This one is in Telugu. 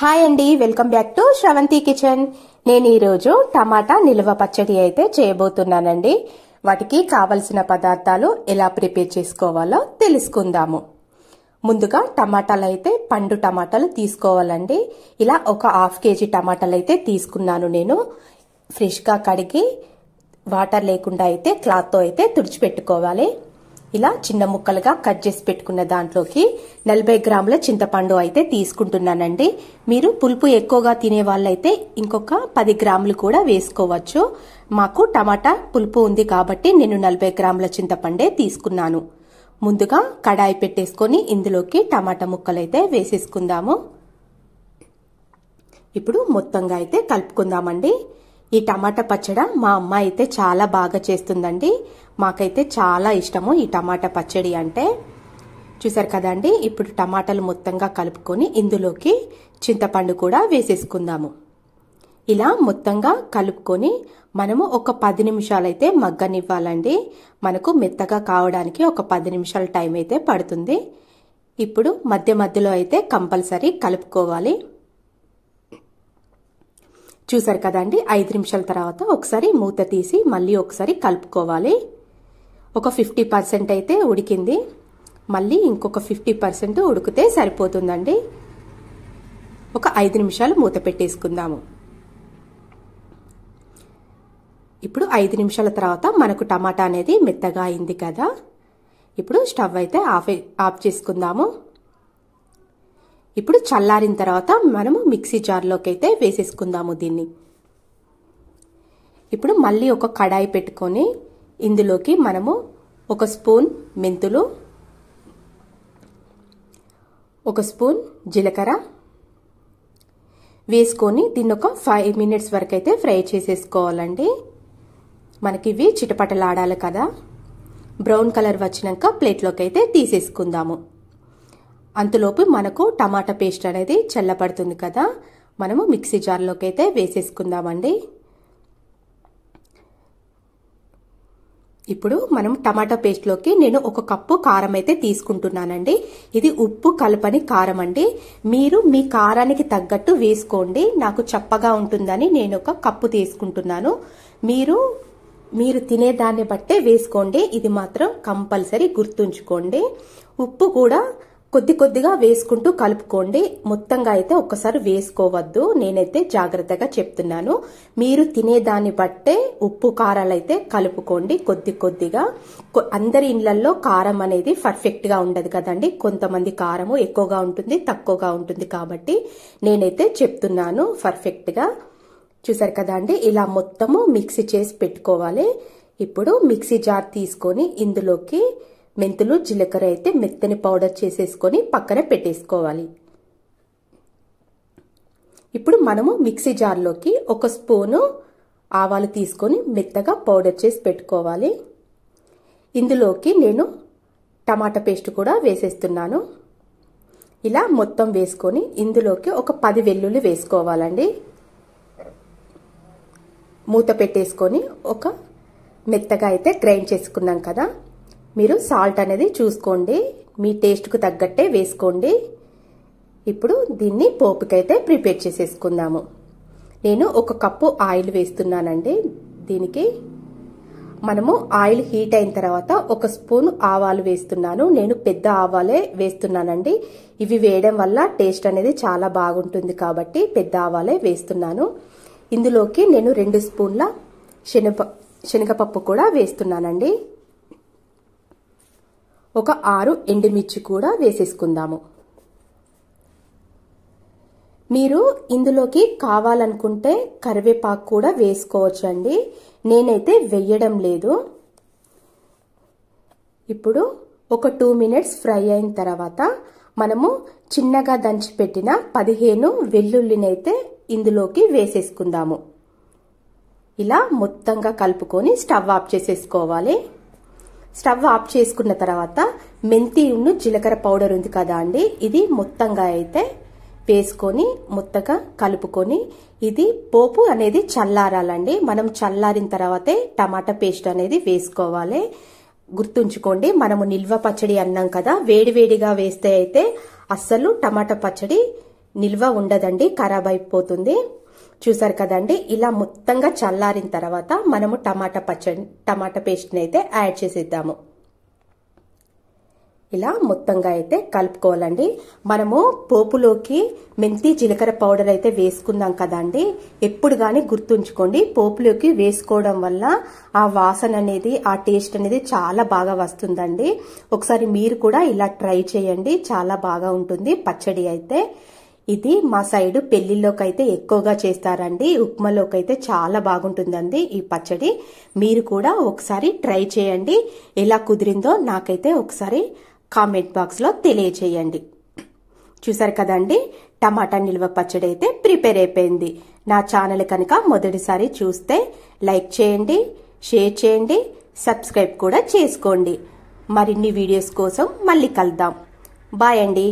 హాయ్ అండి welcome back to Sravanthi kitchen నేను ఈరోజు టమాటా నిల్వ పచ్చడి అయితే చేయబోతున్నానండి వాటికి కావలసిన పదార్థాలు ఎలా ప్రిపేర్ చేసుకోవాలో తెలుసుకుందాము ముందుగా టమాటాలు అయితే పండు టమాటాలు తీసుకోవాలండి ఇలా ఒక హాఫ్ కేజీ టమాటాలు అయితే తీసుకున్నాను నేను ఫ్రెష్గా కడిగి వాటర్ లేకుండా అయితే క్లాత్తో అయితే తుడిచిపెట్టుకోవాలి ఇలా చిన్న ముక్కలుగా కట్ చేసి పెట్టుకున్న దాంట్లోకి నలభై గ్రాముల చింతపండు అయితే తీసుకుంటున్నానండి మీరు పులుపు ఎక్కువగా తినే వాళ్ళైతే ఇంకొక పది గ్రాములు కూడా వేసుకోవచ్చు మాకు టమాటా పులుపు ఉంది కాబట్టి నేను నలభై గ్రాముల చింతపండే తీసుకున్నాను ముందుగా కడాయి పెట్టేసుకొని ఇందులోకి టమాటా ముక్కలైతే వేసేసుకుందాము ఇప్పుడు మొత్తంగా అయితే కలుపుకుందామండి ఈ టమాటా పచ్చడి మా అమ్మ అయితే చాలా బాగా చేస్తుందండి మాకైతే చాలా ఇష్టము ఈ టమాటా పచ్చడి అంటే చూసారు కదండి ఇప్పుడు టమాటాలు మొత్తంగా కలుపుకొని ఇందులోకి చింతపండు కూడా వేసేసుకుందాము ఇలా మొత్తంగా కలుపుకొని మనము ఒక పది నిమిషాలైతే మగ్గనివ్వాలండి మనకు మెత్తగా కావడానికి ఒక పది నిమిషాల టైం అయితే పడుతుంది ఇప్పుడు మధ్య మధ్యలో అయితే కంపల్సరీ కలుపుకోవాలి చూసారు కదండి ఐదు నిమిషాల తర్వాత ఒకసారి మూత తీసి మళ్ళీ ఒకసారి కలుపుకోవాలి ఒక ఫిఫ్టీ పర్సెంట్ అయితే ఉడికింది మళ్ళీ ఇంకొక ఫిఫ్టీ పర్సెంట్ ఉడికితే సరిపోతుందండి ఒక ఐదు నిమిషాలు మూత పెట్టేసుకుందాము ఇప్పుడు ఐదు నిమిషాల తర్వాత మనకు టమాటా అనేది మెత్తగా అయింది కదా ఇప్పుడు స్టవ్ అయితే ఆఫ్ ఆఫ్ చేసుకుందాము ఇప్పుడు చల్లారిన తర్వాత మనము మిక్సీ జార్లోకి అయితే వేసేసుకుందాము దీన్ని ఇప్పుడు మళ్ళీ ఒక కడాయి పెట్టుకొని ఇందులోకి మనము ఒక స్పూన్ మెంతులు ఒక స్పూన్ జీలకర్ర వేసుకొని దీన్ని ఒక ఫైవ్ మినిట్స్ వరకు అయితే ఫ్రై చేసేసుకోవాలండి మనకి ఇవి చిటపటలాడాలి కదా బ్రౌన్ కలర్ వచ్చినాక ప్లేట్లోకి అయితే తీసేసుకుందాము అంతలోపు మనకు టమాటా పేస్ట్ అనేది చల్లబడుతుంది కదా మనము మిక్సీ జార్లోకి అయితే వేసేసుకుందామండి ఇప్పుడు మనం టమాటా పేస్ట్లోకి నేను ఒక కప్పు కారం అయితే తీసుకుంటున్నానండి ఇది ఉప్పు కలపని కారం అండి మీరు మీ కారానికి తగ్గట్టు వేసుకోండి నాకు చప్పగా ఉంటుందని నేను ఒక కప్పు తీసుకుంటున్నాను మీరు మీరు తినేదాన్ని బట్టే వేసుకోండి ఇది మాత్రం కంపల్సరీ గుర్తుంచుకోండి ఉప్పు కూడా కొద్ది కొద్దిగా వేసుకుంటూ కలుపుకోండి మొత్తంగా అయితే ఒక్కసారి వేసుకోవద్దు నేనైతే జాగ్రత్తగా చెప్తున్నాను మీరు తినేదాన్ని బట్టే ఉప్పు కారాలు అయితే కలుపుకోండి కొద్ది కొద్దిగా అందరి ఇండ్లలో కారం అనేది పర్ఫెక్ట్గా ఉండదు కదండి కొంతమంది కారము ఎక్కువగా ఉంటుంది తక్కువగా ఉంటుంది కాబట్టి నేనైతే చెప్తున్నాను పర్ఫెక్ట్గా చూసారు కదా అండి ఇలా మొత్తము మిక్సీ చేసి పెట్టుకోవాలి ఇప్పుడు మిక్సీ జార్ తీసుకొని ఇందులోకి మెంతులు జీలకర్ర అయితే మెత్తని పౌడర్ చేసేసుకొని పక్కన పెట్టేసుకోవాలి ఇప్పుడు మనము మిక్సీ జార్లోకి ఒక స్పూను ఆవాలు తీసుకొని మెత్తగా పౌడర్ చేసి పెట్టుకోవాలి ఇందులోకి నేను టమాటా పేస్ట్ కూడా వేసేస్తున్నాను ఇలా మొత్తం వేసుకొని ఇందులోకి ఒక పది వెల్లుల్లి వేసుకోవాలండి మూత పెట్టేసుకొని ఒక మెత్తగా అయితే గ్రైండ్ చేసుకున్నాం కదా మీరు సాల్ట్ అనేది చూసుకోండి మీ టేస్ట్కు తగ్గట్టే వేసుకోండి ఇప్పుడు దీన్ని పోపుకైతే ప్రిపేర్ చేసేసుకుందాము నేను ఒక కప్పు ఆయిల్ వేస్తున్నానండి దీనికి మనము ఆయిల్ హీట్ అయిన తర్వాత ఒక స్పూన్ ఆవాలు వేస్తున్నాను నేను పెద్ద ఆవాలే వేస్తున్నానండి ఇవి వేయడం వల్ల టేస్ట్ అనేది చాలా బాగుంటుంది కాబట్టి పెద్ద ఆవాలే వేస్తున్నాను ఇందులోకి నేను రెండు స్పూన్ల శనగ శనగపప్పు కూడా వేస్తున్నానండి ఒక ఆరు ఎండుమిర్చి కూడా వేసేసుకుందాము మీరు ఇందులోకి కావాలనుకుంటే కరివేపాకు కూడా వేసుకోవచ్చండి నేనైతే వెయ్యడం లేదు ఇప్పుడు ఒక టూ మినిట్స్ ఫ్రై అయిన తర్వాత మనము చిన్నగా దంచిపెట్టిన పదిహేను పదిహేను వెల్లుల్లినైతే ఇందులోకి వేసేసుకుందాము ఇలా మొత్తంగా కలుపుకొని స్టవ్ ఆఫ్ చేసేసుకోవాలి స్టవ్ ఆఫ్ చేసుకున్న తర్వాత మెంతి ఉన్ను జీలకర్ర పౌడర్ ఉంది కదా అండి ఇది మొత్తంగా అయితే వేసుకొని మొత్తగా కలుపుకొని ఇది పోపు అనేది చల్లారాలండి మనం చల్లారిన తర్వాతే టమాటా పేస్ట్ అనేది వేసుకోవాలి గుర్తుంచుకోండి మనము నిల్వ పచ్చడి అన్నాం కదా వేడివేడిగా వేస్తే అయితే అస్సలు టమాటా పచ్చడి నిల్వ ఉండదండి ఖరాబ్ అయిపోతుంది చూసారు కదండి ఇలా మొత్తంగా చల్లారిన తర్వాత మనము టమాటా పచ్చడి టమాటా పేస్ట్ని అయితే యాడ్ చేసేద్దాము ఇలా మొత్తంగా అయితే కలుపుకోవాలండి మనము పోపులోకి మెంతి జీలకర్ర పౌడర్ అయితే వేసుకుందాం కదండి ఎప్పుడు కానీ గుర్తుంచుకోండి పోపులోకి వేసుకోవడం వల్ల ఆ వాసన అనేది ఆ టేస్ట్ అనేది చాలా బాగా వస్తుందండి ఒకసారి మీరు కూడా ఇలా ట్రై చేయండి చాలా బాగా ఉంటుంది పచ్చడి అయితే ఇది మా సైడ్ పెళ్లిళ్ళకైతే ఎక్కువగా చేస్తారండి ఉప్మాలోకైతే చాలా బాగుంటుందండి ఈ పచ్చడి మీరు కూడా ఒకసారి ట్రై చేయండి ఎలా కుదిరిందో నాకైతే ఒకసారి కామెంట్ బాక్స్లో తెలియచేయండి చూసారు కదండి టమాటా నిల్వ పచ్చడి అయితే ప్రిపేర్ అయిపోయింది నా ఛానల్ కనుక మొదటిసారి చూస్తే లైక్ చేయండి షేర్ చేయండి సబ్స్క్రైబ్ కూడా చేసుకోండి మరిన్ని వీడియోస్ కోసం మళ్ళీ కలుద్దాం బాయ్ అండి